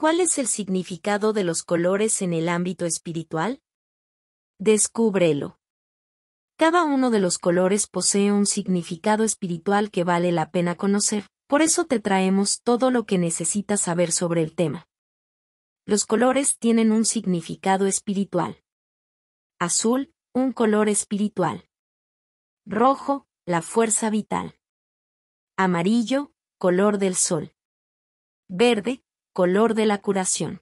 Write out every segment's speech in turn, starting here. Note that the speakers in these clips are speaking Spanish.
¿Cuál es el significado de los colores en el ámbito espiritual? Descúbrelo. Cada uno de los colores posee un significado espiritual que vale la pena conocer, por eso te traemos todo lo que necesitas saber sobre el tema. Los colores tienen un significado espiritual. Azul, un color espiritual. Rojo, la fuerza vital. Amarillo, color del sol. Verde, color de la curación.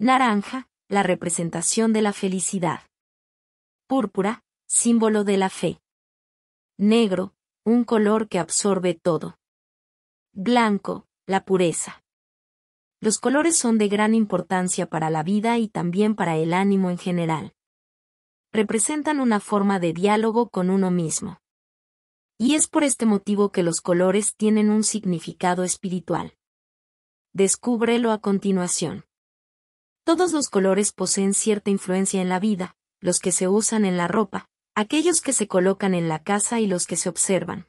Naranja, la representación de la felicidad. Púrpura, símbolo de la fe. Negro, un color que absorbe todo. Blanco, la pureza. Los colores son de gran importancia para la vida y también para el ánimo en general. Representan una forma de diálogo con uno mismo. Y es por este motivo que los colores tienen un significado espiritual. Descúbrelo a continuación. Todos los colores poseen cierta influencia en la vida, los que se usan en la ropa, aquellos que se colocan en la casa y los que se observan.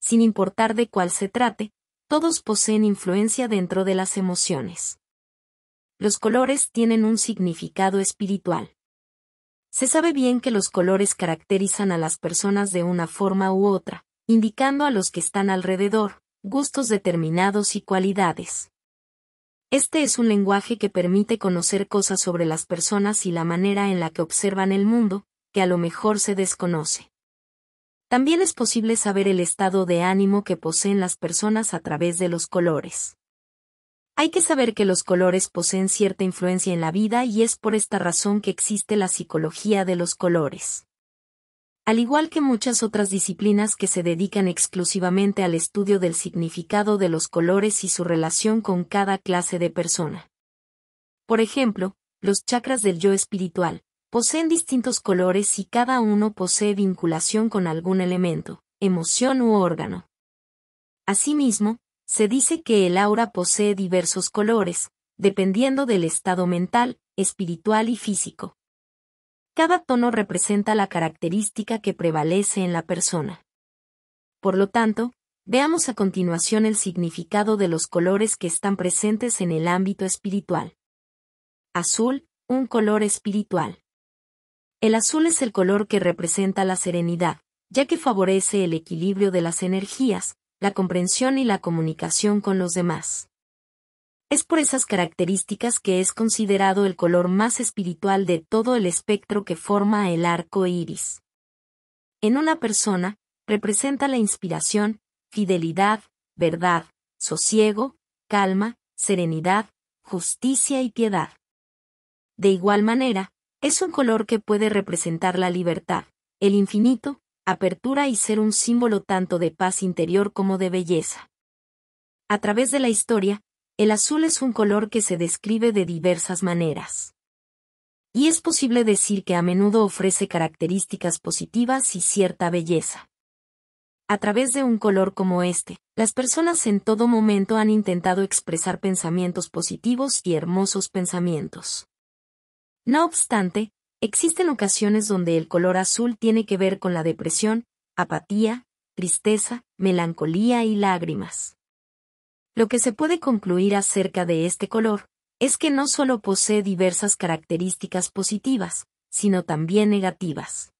Sin importar de cuál se trate, todos poseen influencia dentro de las emociones. Los colores tienen un significado espiritual. Se sabe bien que los colores caracterizan a las personas de una forma u otra, indicando a los que están alrededor, gustos determinados y cualidades. Este es un lenguaje que permite conocer cosas sobre las personas y la manera en la que observan el mundo, que a lo mejor se desconoce. También es posible saber el estado de ánimo que poseen las personas a través de los colores. Hay que saber que los colores poseen cierta influencia en la vida y es por esta razón que existe la psicología de los colores. Al igual que muchas otras disciplinas que se dedican exclusivamente al estudio del significado de los colores y su relación con cada clase de persona. Por ejemplo, los chakras del yo espiritual poseen distintos colores y cada uno posee vinculación con algún elemento, emoción u órgano. Asimismo, se dice que el aura posee diversos colores, dependiendo del estado mental, espiritual y físico. Cada tono representa la característica que prevalece en la persona. Por lo tanto, veamos a continuación el significado de los colores que están presentes en el ámbito espiritual. Azul, un color espiritual. El azul es el color que representa la serenidad, ya que favorece el equilibrio de las energías, la comprensión y la comunicación con los demás. Es por esas características que es considerado el color más espiritual de todo el espectro que forma el arco iris. En una persona, representa la inspiración, fidelidad, verdad, sosiego, calma, serenidad, justicia y piedad. De igual manera, es un color que puede representar la libertad, el infinito, apertura y ser un símbolo tanto de paz interior como de belleza. A través de la historia, el azul es un color que se describe de diversas maneras. Y es posible decir que a menudo ofrece características positivas y cierta belleza. A través de un color como este, las personas en todo momento han intentado expresar pensamientos positivos y hermosos pensamientos. No obstante, existen ocasiones donde el color azul tiene que ver con la depresión, apatía, tristeza, melancolía y lágrimas. Lo que se puede concluir acerca de este color es que no solo posee diversas características positivas, sino también negativas.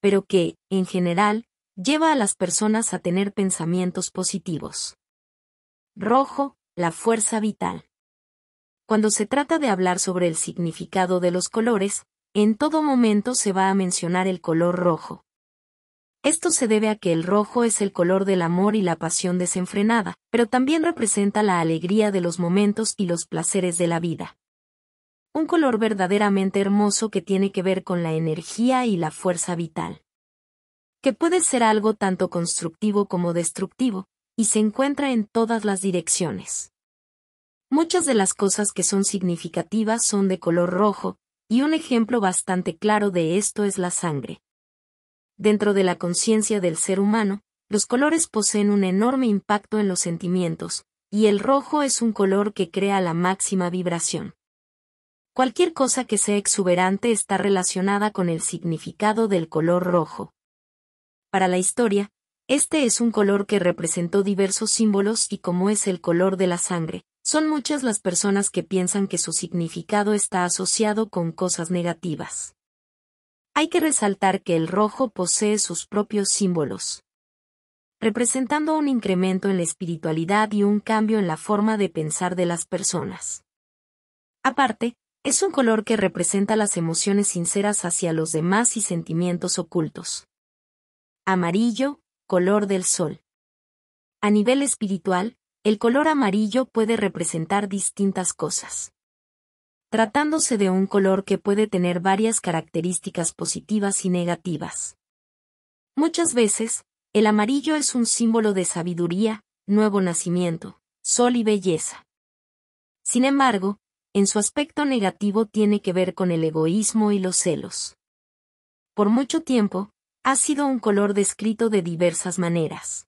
Pero que, en general, lleva a las personas a tener pensamientos positivos. Rojo, la fuerza vital. Cuando se trata de hablar sobre el significado de los colores, en todo momento se va a mencionar el color rojo, esto se debe a que el rojo es el color del amor y la pasión desenfrenada, pero también representa la alegría de los momentos y los placeres de la vida. Un color verdaderamente hermoso que tiene que ver con la energía y la fuerza vital. Que puede ser algo tanto constructivo como destructivo, y se encuentra en todas las direcciones. Muchas de las cosas que son significativas son de color rojo, y un ejemplo bastante claro de esto es la sangre Dentro de la conciencia del ser humano, los colores poseen un enorme impacto en los sentimientos, y el rojo es un color que crea la máxima vibración. Cualquier cosa que sea exuberante está relacionada con el significado del color rojo. Para la historia, este es un color que representó diversos símbolos y como es el color de la sangre, son muchas las personas que piensan que su significado está asociado con cosas negativas. Hay que resaltar que el rojo posee sus propios símbolos, representando un incremento en la espiritualidad y un cambio en la forma de pensar de las personas. Aparte, es un color que representa las emociones sinceras hacia los demás y sentimientos ocultos. Amarillo, color del sol. A nivel espiritual, el color amarillo puede representar distintas cosas tratándose de un color que puede tener varias características positivas y negativas. Muchas veces, el amarillo es un símbolo de sabiduría, nuevo nacimiento, sol y belleza. Sin embargo, en su aspecto negativo tiene que ver con el egoísmo y los celos. Por mucho tiempo, ha sido un color descrito de diversas maneras.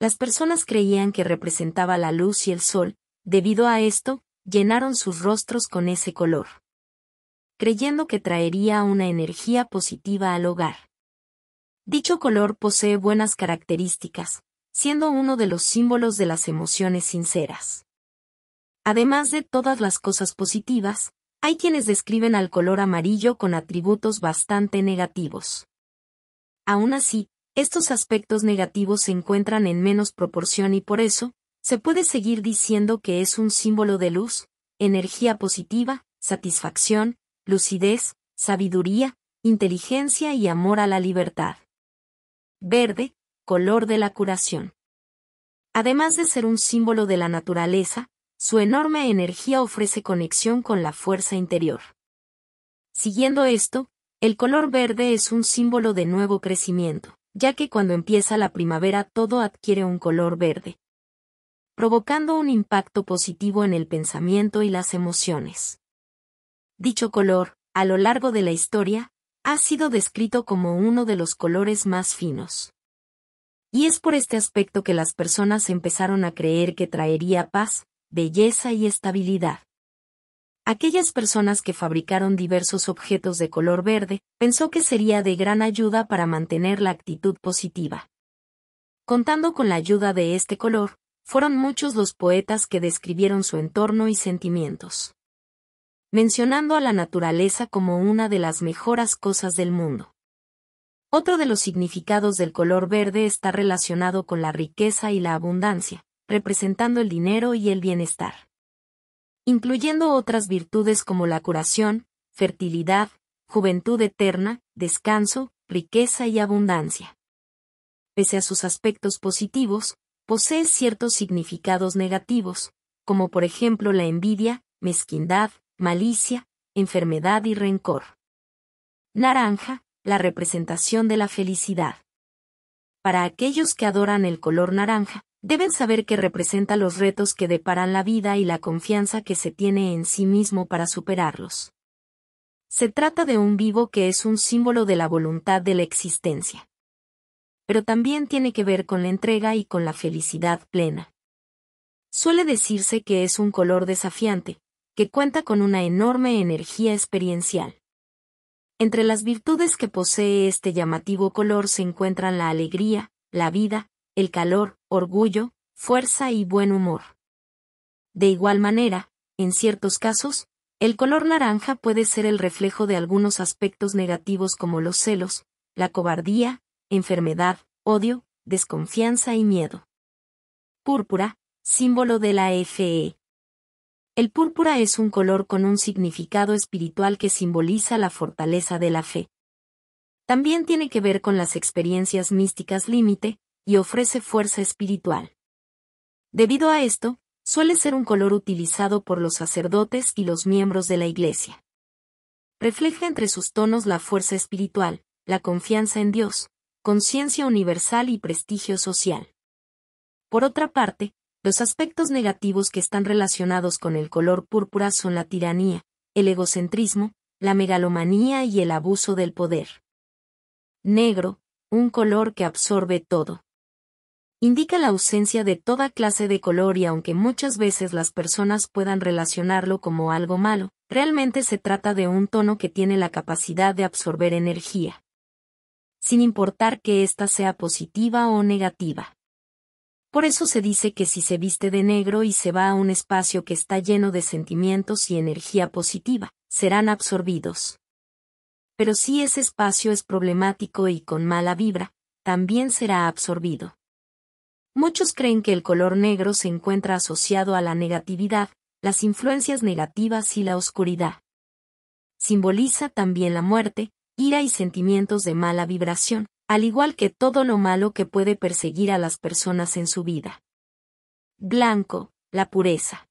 Las personas creían que representaba la luz y el sol, debido a esto, llenaron sus rostros con ese color. Creyendo que traería una energía positiva al hogar. Dicho color posee buenas características, siendo uno de los símbolos de las emociones sinceras. Además de todas las cosas positivas, hay quienes describen al color amarillo con atributos bastante negativos. Aún así, estos aspectos negativos se encuentran en menos proporción y por eso, se puede seguir diciendo que es un símbolo de luz, energía positiva, satisfacción, lucidez, sabiduría, inteligencia y amor a la libertad. Verde, color de la curación. Además de ser un símbolo de la naturaleza, su enorme energía ofrece conexión con la fuerza interior. Siguiendo esto, el color verde es un símbolo de nuevo crecimiento, ya que cuando empieza la primavera todo adquiere un color verde, provocando un impacto positivo en el pensamiento y las emociones. Dicho color, a lo largo de la historia, ha sido descrito como uno de los colores más finos. Y es por este aspecto que las personas empezaron a creer que traería paz, belleza y estabilidad. Aquellas personas que fabricaron diversos objetos de color verde, pensó que sería de gran ayuda para mantener la actitud positiva. Contando con la ayuda de este color, fueron muchos los poetas que describieron su entorno y sentimientos, mencionando a la naturaleza como una de las mejoras cosas del mundo. Otro de los significados del color verde está relacionado con la riqueza y la abundancia, representando el dinero y el bienestar. Incluyendo otras virtudes como la curación, fertilidad, juventud eterna, descanso, riqueza y abundancia. Pese a sus aspectos positivos, posee ciertos significados negativos, como por ejemplo la envidia, mezquindad, malicia, enfermedad y rencor. Naranja, la representación de la felicidad. Para aquellos que adoran el color naranja, deben saber que representa los retos que deparan la vida y la confianza que se tiene en sí mismo para superarlos. Se trata de un vivo que es un símbolo de la voluntad de la existencia pero también tiene que ver con la entrega y con la felicidad plena. Suele decirse que es un color desafiante, que cuenta con una enorme energía experiencial. Entre las virtudes que posee este llamativo color se encuentran la alegría, la vida, el calor, orgullo, fuerza y buen humor. De igual manera, en ciertos casos, el color naranja puede ser el reflejo de algunos aspectos negativos como los celos, la cobardía, enfermedad, odio, desconfianza y miedo. Púrpura, símbolo de la FE. El púrpura es un color con un significado espiritual que simboliza la fortaleza de la fe. También tiene que ver con las experiencias místicas límite, y ofrece fuerza espiritual. Debido a esto, suele ser un color utilizado por los sacerdotes y los miembros de la Iglesia. Refleja entre sus tonos la fuerza espiritual, la confianza en Dios, conciencia universal y prestigio social. Por otra parte, los aspectos negativos que están relacionados con el color púrpura son la tiranía, el egocentrismo, la megalomanía y el abuso del poder. Negro, un color que absorbe todo. Indica la ausencia de toda clase de color y aunque muchas veces las personas puedan relacionarlo como algo malo, realmente se trata de un tono que tiene la capacidad de absorber energía sin importar que ésta sea positiva o negativa. Por eso se dice que si se viste de negro y se va a un espacio que está lleno de sentimientos y energía positiva, serán absorbidos. Pero si ese espacio es problemático y con mala vibra, también será absorbido. Muchos creen que el color negro se encuentra asociado a la negatividad, las influencias negativas y la oscuridad. Simboliza también la muerte, ira y sentimientos de mala vibración, al igual que todo lo malo que puede perseguir a las personas en su vida. Blanco, la pureza.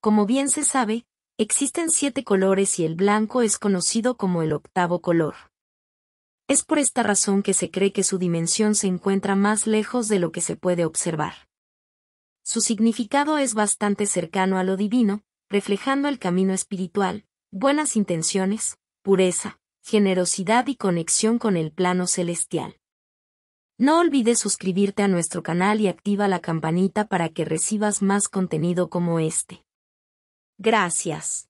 Como bien se sabe, existen siete colores y el blanco es conocido como el octavo color. Es por esta razón que se cree que su dimensión se encuentra más lejos de lo que se puede observar. Su significado es bastante cercano a lo divino, reflejando el camino espiritual, buenas intenciones, pureza, generosidad y conexión con el plano celestial. No olvides suscribirte a nuestro canal y activa la campanita para que recibas más contenido como este. Gracias.